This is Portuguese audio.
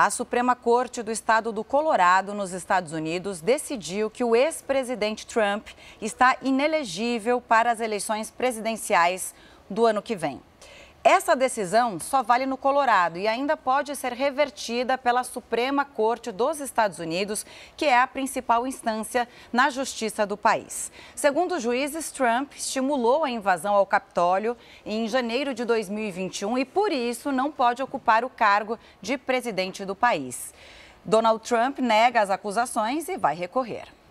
A Suprema Corte do Estado do Colorado, nos Estados Unidos, decidiu que o ex-presidente Trump está inelegível para as eleições presidenciais do ano que vem. Essa decisão só vale no Colorado e ainda pode ser revertida pela Suprema Corte dos Estados Unidos, que é a principal instância na justiça do país. Segundo os juízes, Trump estimulou a invasão ao Capitólio em janeiro de 2021 e, por isso, não pode ocupar o cargo de presidente do país. Donald Trump nega as acusações e vai recorrer.